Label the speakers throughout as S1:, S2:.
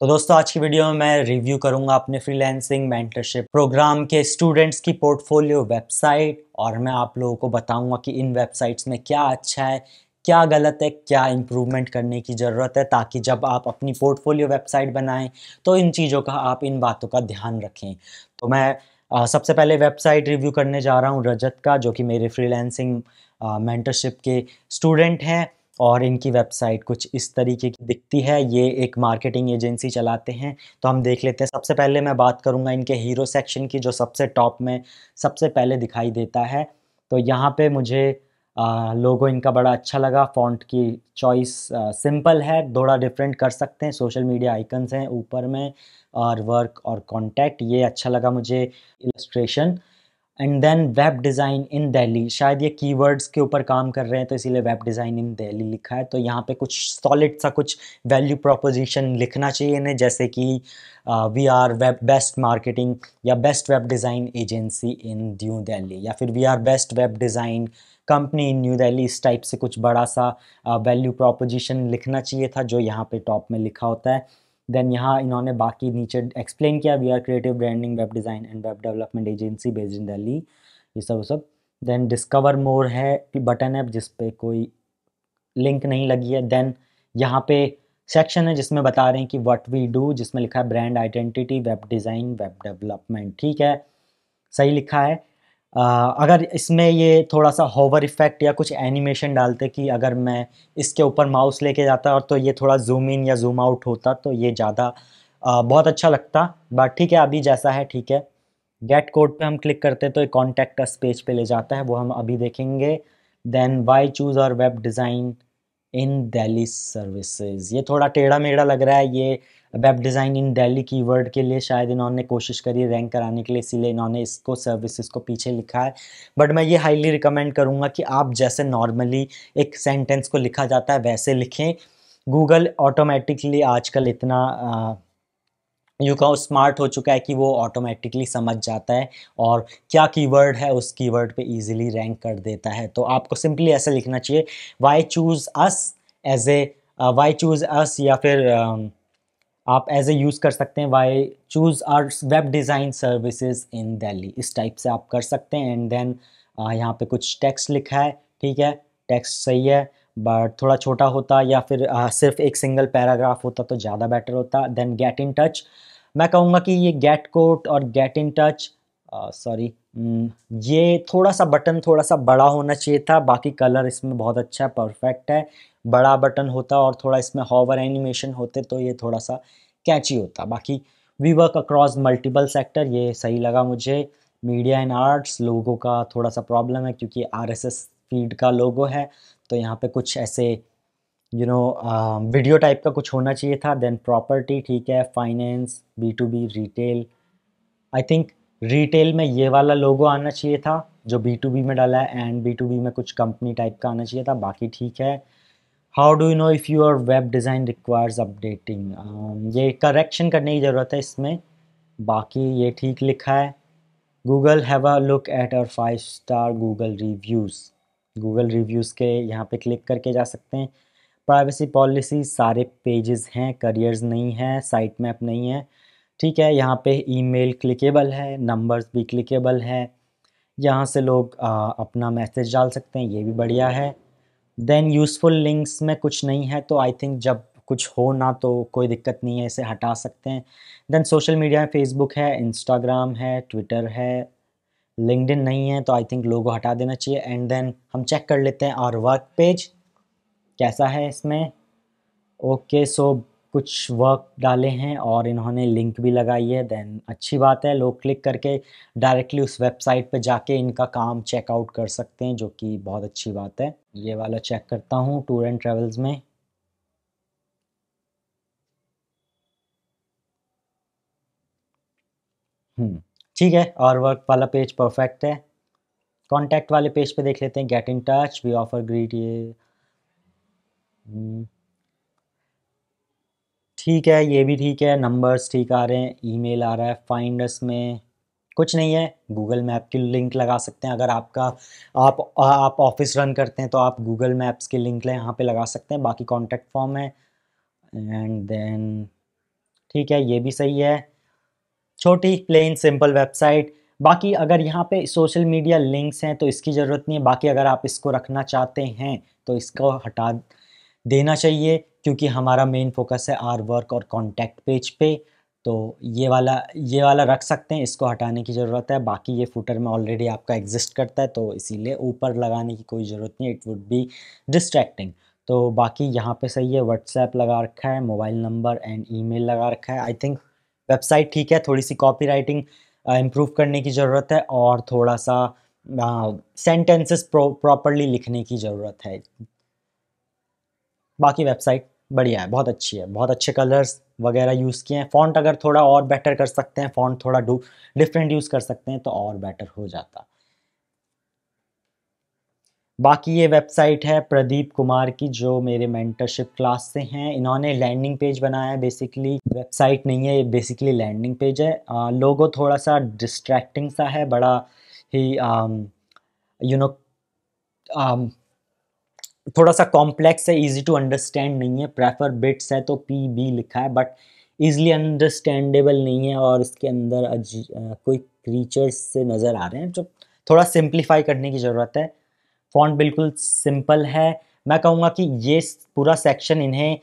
S1: तो दोस्तों आज की वीडियो में मैं रिव्यू करूंगा अपने फ्रीलैंसिंग मेंटरशिप प्रोग्राम के स्टूडेंट्स की पोर्टफोलियो वेबसाइट और मैं आप लोगों को बताऊंगा कि इन वेबसाइट्स में क्या अच्छा है क्या गलत है क्या इम्प्रूवमेंट करने की ज़रूरत है ताकि जब आप अपनी पोर्टफोलियो वेबसाइट बनाएं तो इन चीज़ों का आप इन बातों का ध्यान रखें तो मैं सबसे पहले वेबसाइट रिव्यू करने जा रहा हूँ रजत का जो कि मेरे फ्रीलैंसिंग मेंटरशिप के स्टूडेंट हैं और इनकी वेबसाइट कुछ इस तरीके की दिखती है ये एक मार्केटिंग एजेंसी चलाते हैं तो हम देख लेते हैं सबसे पहले मैं बात करूँगा इनके हीरो सेक्शन की जो सबसे टॉप में सबसे पहले दिखाई देता है तो यहाँ पे मुझे लोगों इनका बड़ा अच्छा लगा फॉन्ट की चॉइस सिंपल है थोड़ा डिफरेंट कर सकते हैं सोशल मीडिया आइकन्स हैं ऊपर में और वर्क और कॉन्टैक्ट ये अच्छा लगा मुझे illustration and then web design in Delhi शायद ये कीवर्ड्स के ऊपर काम कर रहे हैं तो इसीलिए वेब डिज़ाइन इन दिल्ली लिखा है तो यहाँ पे कुछ सॉलिड सा कुछ वैल्यू प्रोपोजिशन लिखना चाहिए इन्हें जैसे कि we are web best marketing या best web design agency in New Delhi या फिर we are best web design company in New Delhi इस टाइप से कुछ बड़ा सा वैल्यू uh, प्रोपोजिशन लिखना चाहिए था जो यहाँ पे टॉप में लिखा होता है देन यहाँ इन्होंने बाकी नीचे एक्सप्लेन किया we are creative branding web design and web development agency based in Delhi ये सब सब देन डिस्कवर मोर है बटन है जिस पे कोई लिंक नहीं लगी है देन यहाँ पे सेक्शन है जिसमें बता रहे हैं कि व्हाट वी डू जिसमें लिखा है brand identity web design web development ठीक है सही लिखा है अगर इसमें ये थोड़ा सा होवर इफेक्ट या कुछ एनिमेशन डालते कि अगर मैं इसके ऊपर माउस लेके जाता और तो ये थोड़ा जूम इन या जूम आउट होता तो ये ज़्यादा बहुत अच्छा लगता बट ठीक है अभी जैसा है ठीक है गेट कोड पे हम क्लिक करते हैं तो एक कॉन्टैक्ट अस पेज पे ले जाता है वो हम अभी देखेंगे देन वाई चूज़ और web design in Delhi services ये थोड़ा टेढ़ा मेढ़ा लग रहा है ये web design in Delhi keyword के लिए शायद इन्होंने कोशिश करी रैंक कराने के लिए इसीलिए इन्होंने इसको सर्विसेज को पीछे लिखा है बट मैं ये हाईली रिकमेंड करूँगा कि आप जैसे नॉर्मली एक सेंटेंस को लिखा जाता है वैसे लिखें गूगल ऑटोमेटिकली आजकल इतना आ, यू कहो स्मार्ट हो चुका है कि वो ऑटोमेटिकली समझ जाता है और क्या कीवर्ड है उस कीवर्ड पे इजीली रैंक कर देता है तो आपको सिंपली ऐसे लिखना चाहिए why choose us as a why choose us या फिर uh, आप एज ए यूज़ कर सकते हैं why choose our web design services in Delhi इस टाइप से आप कर सकते हैं एंड देन यहाँ पे कुछ टेक्स्ट लिखा है ठीक है टेक्स्ट सही है बट थोड़ा छोटा होता या फिर आ, सिर्फ एक सिंगल पैराग्राफ होता तो ज़्यादा बेटर होता देन गेट इन टच मैं कहूँगा कि ये गेट कोट और get in touch sorry uh, mm, ये थोड़ा सा बटन थोड़ा सा बड़ा होना चाहिए था बाकी कलर इसमें बहुत अच्छा है परफेक्ट है बड़ा बटन होता और थोड़ा इसमें हॉवर एनिमेशन होते तो ये थोड़ा सा कैची होता बाकी we work across multiple sector ये सही लगा मुझे मीडिया एंड आर्ट्स लोगों का थोड़ा सा प्रॉब्लम है क्योंकि एस फीड का लोगो है तो यहाँ पे कुछ ऐसे यू नो वीडियो टाइप का कुछ होना चाहिए था देन प्रॉपर्टी ठीक है finance B to B retail I think retail में ये वाला लोगो आना चाहिए था जो बी टू बी में डाला है एंड बी टू बी में कुछ कंपनी टाइप का आना चाहिए था बाकी ठीक है how do you know if your web design requires updating ये करेक्शन करने की ज़रूरत है इसमें बाकी ये ठीक लिखा है Google have a look at our five star Google reviews Google reviews के यहाँ पे क्लिक करके जा सकते हैं प्राइवेसी पॉलिसी सारे पेजेस हैं करियर्स नहीं हैं साइट मैप नहीं है ठीक है यहाँ पे ईमेल क्लिकेबल है नंबर्स भी क्लिकेबल हैं यहाँ से लोग आ, अपना मैसेज डाल सकते हैं ये भी बढ़िया है देन यूज़फुल लिंक्स में कुछ नहीं है तो आई थिंक जब कुछ हो ना तो कोई दिक्कत नहीं है इसे हटा सकते हैं देन सोशल मीडिया में फेसबुक है इंस्टाग्राम है ट्विटर है लिंकड नहीं है तो आई थिंक लोगों हटा देना चाहिए एंड देन हम चेक कर लेते हैं और वर्क पेज कैसा है इसमें ओके सो कुछ वर्क डाले हैं और इन्होंने लिंक भी लगाई है देन अच्छी बात है लोग क्लिक करके डायरेक्टली उस वेबसाइट पे जाके इनका काम चेकआउट कर सकते हैं जो कि बहुत अच्छी बात है ये वाला चेक करता हूँ टूर एंड ट्रेवल्स में हम्म, ठीक है और वर्क वाला पेज परफेक्ट है कॉन्टैक्ट वाले पेज पे देख लेते हैं get in touch we offer great ये हम्म, ठीक है ये भी ठीक है नंबर्स ठीक आ रहे हैं ईमेल आ रहा है फाइंडर्स में कुछ नहीं है गूगल मैप की लिंक लगा सकते हैं अगर आपका आप आप ऑफिस रन करते हैं तो आप गूगल मैप्स की लिंक यहाँ पे लगा सकते हैं बाकी कॉन्टैक्ट फॉर्म है एंड देन ठीक है ये भी सही है छोटी प्लेन सिंपल वेबसाइट बाकी अगर यहाँ पे सोशल मीडिया लिंक्स हैं तो इसकी ज़रूरत नहीं है बाकी अगर आप इसको रखना चाहते हैं तो इसको हटा देना चाहिए क्योंकि हमारा मेन फोकस है आर वर्क और कॉन्टैक्ट पेज पे तो ये वाला ये वाला रख सकते हैं इसको हटाने की ज़रूरत है बाकी ये फुटर में ऑलरेडी आपका एग्जिस्ट करता है तो इसीलिए ऊपर लगाने की कोई ज़रूरत नहीं इट वुड बी डिस्ट्रैक्टिंग तो बाकी यहाँ पे सही है व्हाट्सएप लगा रखा है मोबाइल नंबर एंड ईमेल लगा रखा है आई थिंक वेबसाइट ठीक है थोड़ी सी कॉपी राइटिंग इम्प्रूव करने की ज़रूरत है और थोड़ा सा सेंटेंसेस प्रॉपरली लिखने की ज़रूरत है बाकी वेबसाइट बढ़िया है बहुत अच्छी है बहुत अच्छे कलर्स वगैरह यूज़ किए हैं फॉन्ट अगर थोड़ा और बेटर कर सकते हैं फॉन्ट थोड़ा डिफरेंट यूज़ कर सकते हैं तो और बेटर हो जाता बाकी ये वेबसाइट है प्रदीप कुमार की जो मेरे मेंटरशिप क्लास से हैं इन्होंने लैंडिंग पेज बनाया है बेसिकली वेबसाइट नहीं है ये बेसिकली लैंडिंग पेज है लोगो थोड़ा सा डिस्ट्रैक्टिंग सा है बड़ा ही यू um, नो um, थोड़ा सा कॉम्प्लेक्स है इजी टू अंडरस्टैंड नहीं है प्रेफर बिट्स है तो पी बी लिखा है बट ईजिली अंडरस्टैंडेबल नहीं है और इसके अंदर कोई क्रीचर्स से नज़र आ रहे हैं जो थोड़ा सिंप्लीफाई करने की ज़रूरत है फॉन्ट बिल्कुल सिंपल है मैं कहूँगा कि ये पूरा सेक्शन इन्हें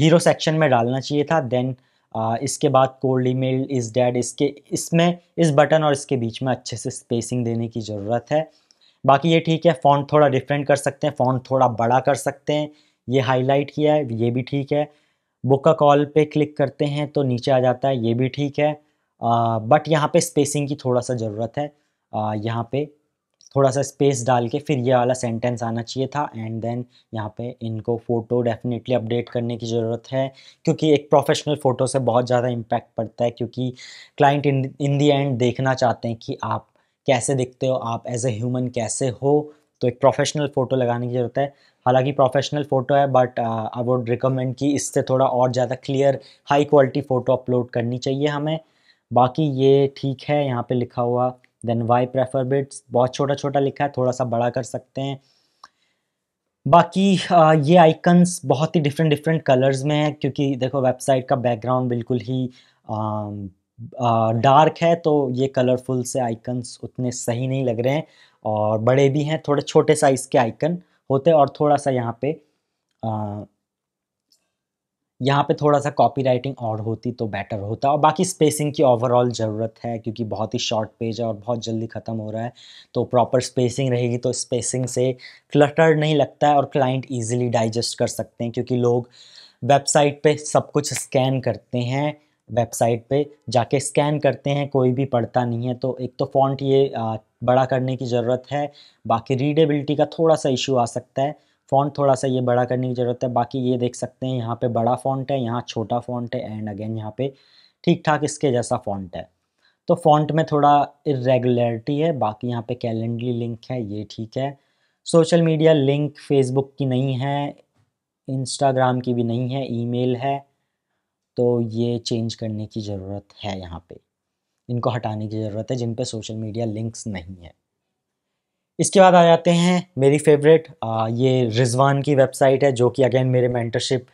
S1: हीरो सेक्शन में डालना चाहिए था देन आ, इसके बाद कोल्ड ईमेल इज़ डैड इसके इसमें इस बटन और इसके बीच में अच्छे से स्पेसिंग देने की ज़रूरत है बाकी ये ठीक है फ़ॉन्ट थोड़ा डिफरेंट कर सकते हैं फ़ॉन्ट थोड़ा बड़ा कर सकते हैं ये हाईलाइट किया है ये भी ठीक है बुक का कॉल पे क्लिक करते हैं तो नीचे आ जाता है ये भी ठीक है आ, बट यहाँ पे स्पेसिंग की थोड़ा सा ज़रूरत है आ, यहाँ पे थोड़ा सा स्पेस डाल के फिर ये वाला सेंटेंस आना चाहिए था एंड देन यहाँ पे इनको फ़ोटो डेफिनेटली अपडेट करने की ज़रूरत है क्योंकि एक प्रोफेशनल फ़ोटो से बहुत ज़्यादा इम्पैक्ट पड़ता है क्योंकि client in in the and देखना चाहते हैं कि आप कैसे दिखते हो आप एज ए ह्यूमन कैसे हो तो एक प्रोफेशनल फ़ोटो लगाने की ज़रूरत है हालांकि प्रोफेशनल फ़ोटो है बट आई वुड रिकमेंड कि इससे थोड़ा और ज़्यादा clear high quality photo upload करनी चाहिए हमें बाकी ये ठीक है यहाँ पे लिखा हुआ देन वाई प्रेफर बिट्स बहुत छोटा छोटा लिखा है थोड़ा सा बड़ा कर सकते हैं बाकी आ, uh, ये आइकन्स बहुत ही डिफरेंट डिफरेंट कलर्स में है क्योंकि देखो वेबसाइट का बैकग्राउंड बिल्कुल ही आ, um, डार्क है तो ये कलरफुल से आइकन्स उतने सही नहीं लग रहे हैं और बड़े भी हैं थोड़े छोटे साइज़ के आइकन होते हैं और थोड़ा सा यहाँ पे आ, यहाँ पे थोड़ा सा कॉपी राइटिंग और होती तो बेटर होता और बाकी स्पेसिंग की ओवरऑल ज़रूरत है क्योंकि बहुत ही शॉर्ट पेज है और बहुत जल्दी ख़त्म हो रहा है तो प्रॉपर स्पेसिंग रहेगी तो स्पेसिंग से क्लटर नहीं लगता है और क्लाइंट ईजिली डाइजेस्ट कर सकते हैं क्योंकि लोग वेबसाइट पे सब कुछ स्कैन करते हैं वेबसाइट पे जाके स्कैन करते हैं कोई भी पढ़ता नहीं है तो एक तो फॉन्ट ये बड़ा करने की ज़रूरत है बाकी रीडेबिलिटी का थोड़ा सा इशू आ सकता है फ़ॉन्ट थोड़ा सा ये बड़ा करने की ज़रूरत है बाकी ये देख सकते हैं यहाँ पे बड़ा फ़ॉन्ट है यहाँ छोटा फ़ॉन्ट है एंड अगेन यहाँ पे ठीक ठाक इसके जैसा फ़ॉन्ट है तो फॉन्ट में थोड़ा इरेगुलरिटी है बाकी यहाँ पे कैलेंडली लिंक है ये ठीक है सोशल मीडिया लिंक फेसबुक की नहीं है इंस्टाग्राम की भी नहीं है ईमेल है तो ये चेंज करने की ज़रूरत है यहाँ पे इनको हटाने की ज़रूरत है जिन पे सोशल मीडिया लिंक्स नहीं है इसके बाद आ जाते हैं मेरी फेवरेट ये रिजवान की वेबसाइट है जो कि अगेन मेरे मेंटरशिप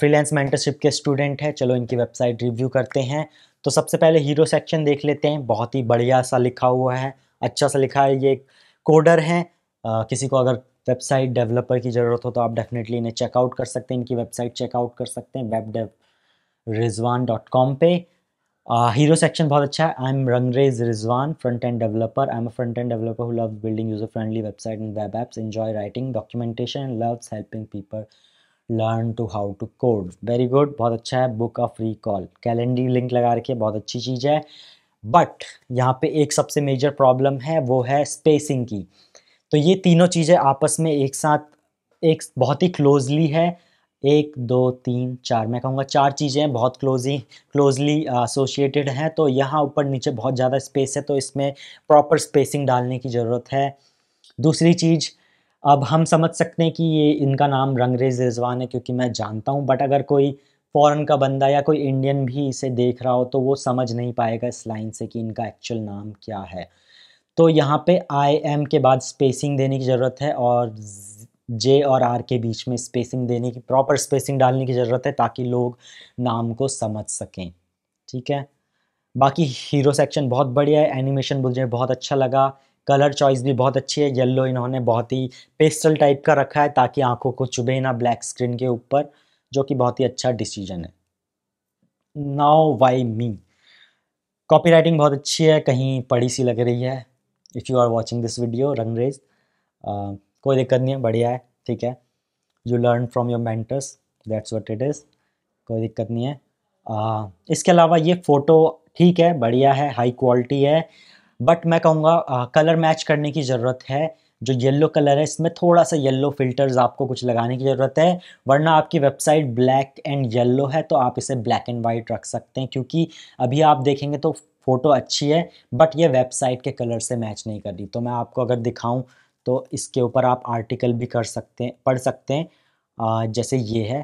S1: फ्रीलांस मेंटरशिप के स्टूडेंट है चलो इनकी वेबसाइट रिव्यू करते हैं तो सबसे पहले हीरो सेक्शन देख लेते हैं बहुत ही बढ़िया सा लिखा हुआ है अच्छा सा लिखा है ये कोडर हैं किसी को अगर वेबसाइट डेवलपर की ज़रूरत हो तो आप डेफिनेटली इन्हें चेकआउट कर सकते हैं इनकी वेबसाइट चेकआउट कर सकते हैं web dev Rizwan dot com पे हीरो सेक्शन बहुत अच्छा है I am Rangrez Rizwan front end developer I am front end developer who love building user friendly website and web apps enjoy writing documentation and loves helping people learn to how to code very good बहुत अच्छा है book of recall Calendly link लगा रखी है बहुत अच्छी चीज़ है but यहाँ पे एक सबसे मेजर प्रॉब्लम है वो है स्पेसिंग की तो ये तीनों चीज़ें आपस में एक साथ एक बहुत ही क्लोजली है एक दो तीन चार मैं कहूँगा चार चीज़ें बहुत क्लोजली क्लोजली एसोसिएटेड हैं तो यहाँ ऊपर नीचे बहुत ज़्यादा स्पेस है तो इसमें प्रॉपर स्पेसिंग डालने की ज़रूरत है दूसरी चीज़ अब हम समझ सकते हैं कि ये इनका नाम रंगरेज रिजवान है क्योंकि मैं जानता हूँ बट अगर कोई फ़ॉरन का बंदा या कोई इंडियन भी इसे देख रहा हो तो वो समझ नहीं पाएगा इस लाइन से कि इनका एक्चुअल नाम क्या है तो यहाँ पे आई एम के बाद स्पेसिंग देने की ज़रूरत है और जे और आर के बीच में स्पेसिंग देने की प्रॉपर स्पेसिंग डालने की ज़रूरत है ताकि लोग नाम को समझ सकें ठीक है बाकी हीरो सेक्शन बहुत बढ़िया है एनिमेशन मुझे बहुत अच्छा लगा कलर चॉइस भी बहुत अच्छी है येलो इन्होंने बहुत ही पेस्टल टाइप का रखा है ताकि आंखों को चुभे ना ब्लैक स्क्रीन के ऊपर जो कि बहुत ही अच्छा डिसीजन है now why me copy writing बहुत अच्छी है कहीं पड़ी सी लग रही है if you are watching this video Rangrez कोई दिक्कत नहीं है बढ़िया है ठीक है you learn from your mentors that's what it is कोई दिक्कत नहीं है आ, इसके अलावा ये फ़ोटो ठीक है बढ़िया है हाई क्वालिटी है बट मैं कहूँगा कलर मैच करने की ज़रूरत है जो येलो कलर है इसमें थोड़ा सा येलो फिल्टर्स आपको कुछ लगाने की ज़रूरत है वरना आपकी वेबसाइट ब्लैक एंड येलो है तो आप इसे ब्लैक एंड वाइट रख सकते हैं क्योंकि अभी आप देखेंगे तो फ़ोटो अच्छी है बट ये वेबसाइट के कलर से मैच नहीं कर रही तो मैं आपको अगर दिखाऊं तो इसके ऊपर आप आर्टिकल भी कर सकते हैं पढ़ सकते हैं आ, जैसे ये है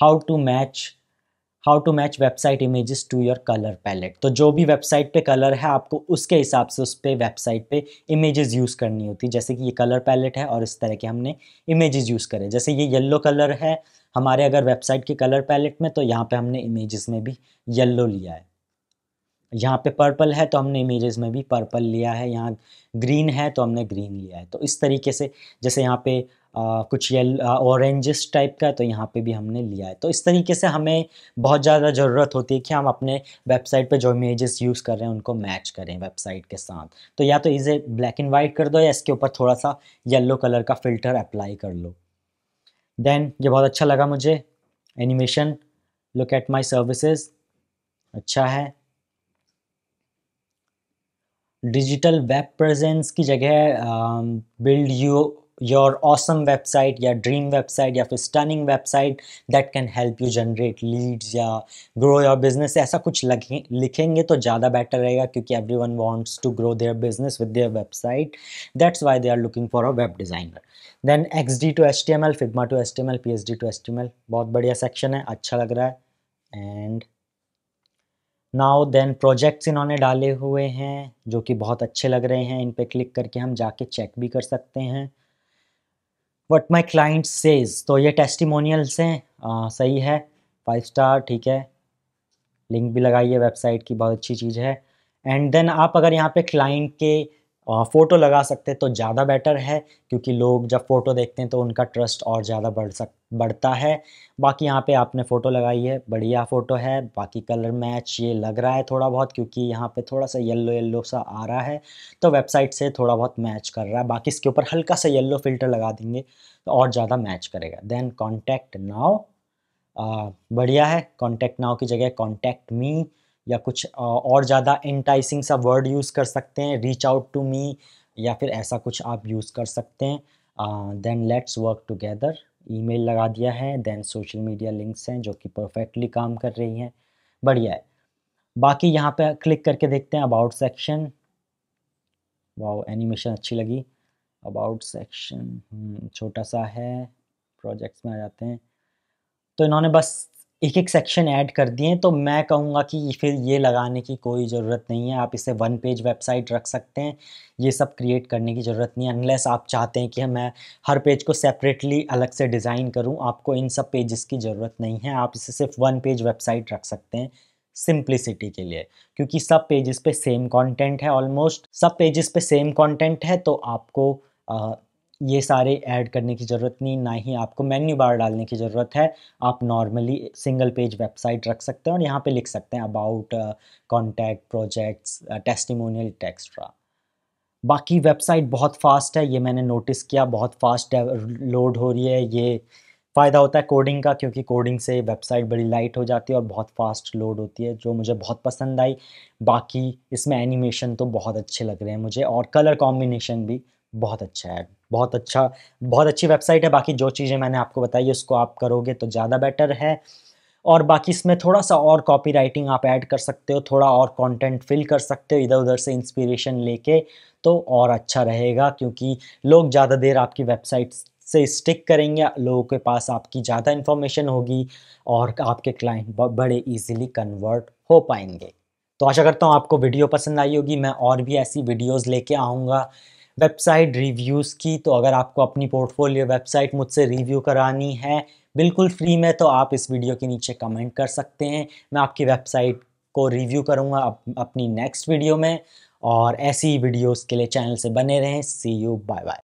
S1: how to match how to match website images to your colour palette तो जो भी वेबसाइट पे कलर है आपको उसके हिसाब से उस पर वेबसाइट पे इमेजेस यूज़ करनी होती है जैसे कि ये कलर पैलेट है और इस तरह के हमने इमेजेस यूज़ करे जैसे ये येल्लो कलर है हमारे अगर वेबसाइट के कलर पैलेट में तो यहाँ पे हमने इमेजेस में भी येल्लो लिया है यहाँ पे पर्पल है तो हमने इमेजेस में भी पर्पल लिया है यहाँ ग्रीन है तो हमने ग्रीन लिया है तो इस तरीके से जैसे यहाँ पे आ, कुछ येल ऑरेंजेस टाइप का तो यहाँ पे भी हमने लिया है तो इस तरीके से हमें बहुत ज़्यादा ज़रूरत होती है कि हम अपने वेबसाइट पे जो इमेजेस यूज़ कर रहे हैं उनको मैच करें वेबसाइट के साथ तो या तो इसे ब्लैक एंड वाइट कर दो या इसके ऊपर थोड़ा सा येल्लो कलर का फ़िल्टर अप्लाई कर लो देन ये बहुत अच्छा लगा मुझे animation look at my services अच्छा है डिजिटल वेब प्रेजेंस की जगह build you your awesome website या ड्रीम वेबसाइट या फिर stunning website that can help you generate leads या ग्रो योर बिजनेस ऐसा कुछ लिखेंगे तो ज़्यादा बेटर रहेगा क्योंकि everyone wants to grow their business with their website that's why they are looking for a web designer then X D to H T M L Figma to H T M L P S D to H T M L बहुत बढ़िया section है अच्छा लग रहा है and now then projects इन्होंने डाले हुए हैं जो कि बहुत अच्छे लग रहे हैं इन पे क्लिक करके हम जाके चेक भी कर सकते हैं वट माई क्लाइंट सेज तो ये टेस्टिमोनियल्स हैं आ, सही है फाइव स्टार ठीक है लिंक भी लगाइए वेबसाइट की बहुत अच्छी चीज़ है एंड देन आप अगर यहाँ पे क्लाइंट के फ़ोटो लगा सकते तो ज़्यादा बेटर है क्योंकि लोग जब फ़ोटो देखते हैं तो उनका ट्रस्ट और ज़्यादा बढ़ सक बढ़ता है बाकी यहाँ पे आपने फ़ोटो लगाई है बढ़िया फ़ोटो है बाकी कलर मैच ये लग रहा है थोड़ा बहुत क्योंकि यहाँ पे थोड़ा सा येलो येलो सा आ रहा है तो वेबसाइट से थोड़ा बहुत मैच कर रहा है बाकी इसके ऊपर हल्का सा येल्लो फिल्टर लगा देंगे तो और ज़्यादा मैच करेगा देन कॉन्टैक्ट नाव बढ़िया है कॉन्टैक्ट नाव की जगह कॉन्टैक्ट मी या कुछ और ज़्यादा एंटाइसिंग सा वर्ड यूज़ कर सकते हैं रीच आउट टू मी या फिर ऐसा कुछ आप यूज़ कर सकते हैं then let's work together email लगा दिया है देन सोशल मीडिया लिंक्स हैं जो कि परफेक्टली काम कर रही हैं बढ़िया है बाकी यहाँ पे क्लिक करके देखते हैं अबाउट सेक्शन वाओ एनिमेशन अच्छी लगी अबाउट सेक्शन हम्म, छोटा सा है प्रोजेक्ट्स में आ जाते हैं तो इन्होंने बस एक एक सेक्शन ऐड कर दिए तो मैं कहूँगा कि फिर ये लगाने की कोई ज़रूरत नहीं है आप इसे वन पेज वेबसाइट रख सकते हैं ये सब क्रिएट करने की ज़रूरत नहीं है अनलेस आप चाहते हैं कि मैं हर पेज को सेपरेटली अलग से डिज़ाइन करूँ आपको इन सब पेजेस की ज़रूरत नहीं है आप इसे सिर्फ वन पेज वेबसाइट रख सकते हैं सिंप्लिसिटी के लिए क्योंकि सब पेजेस पे सेम कंटेंट है ऑलमोस्ट सब पेजेस पे सेम कंटेंट है तो आपको ये सारे ऐड करने की ज़रूरत नहीं ना ही आपको मेन्यू बार डालने की ज़रूरत है आप नॉर्मली सिंगल पेज वेबसाइट रख सकते हैं और यहाँ पे लिख सकते हैं अबाउट कॉन्टैक्ट प्रोजेक्ट्स टेस्टिमोनियल टेक्स्ट्रा बाकी वेबसाइट बहुत फास्ट है ये मैंने नोटिस किया बहुत फास्ट लोड हो रही है ये फ़ायदा होता है कोडिंग का क्योंकि कोडिंग से वेबसाइट बड़ी लाइट हो जाती है और बहुत फास्ट लोड होती है जो मुझे बहुत पसंद आई बाकी इसमें एनिमेशन तो बहुत अच्छे लग रहे हैं मुझे और कलर कॉम्बिनेशन भी बहुत अच्छा है बहुत अच्छा बहुत अच्छी वेबसाइट है बाकी जो चीज़ें मैंने आपको बताई उसको आप करोगे तो ज़्यादा बेटर है और बाकी इसमें थोड़ा सा और कॉपी राइटिंग आप ऐड कर सकते हो थोड़ा और कंटेंट फिल कर सकते हो इधर उधर से इंस्पिरेशन लेके तो और अच्छा रहेगा क्योंकि लोग ज़्यादा देर आपकी वेबसाइट से स्टिक करेंगे लोगों के पास आपकी ज़्यादा इन्फॉर्मेशन होगी और आपके क्लाइंट बड़े ईजिली कन्वर्ट हो पाएंगे तो आशा करता हूँ आपको वीडियो पसंद आई होगी मैं और भी ऐसी वीडियोज़ लेके आऊँगा वेबसाइट रिव्यूज़ की तो अगर आपको अपनी पोर्टफोलियो वेबसाइट मुझसे रिव्यू करानी है बिल्कुल फ्री में तो आप इस वीडियो के नीचे कमेंट कर सकते हैं मैं आपकी वेबसाइट को रिव्यू करूँगा अप, अपनी नेक्स्ट वीडियो में और ऐसी वीडियोज़ के लिए चैनल से बने रहें सी यू बाय बाय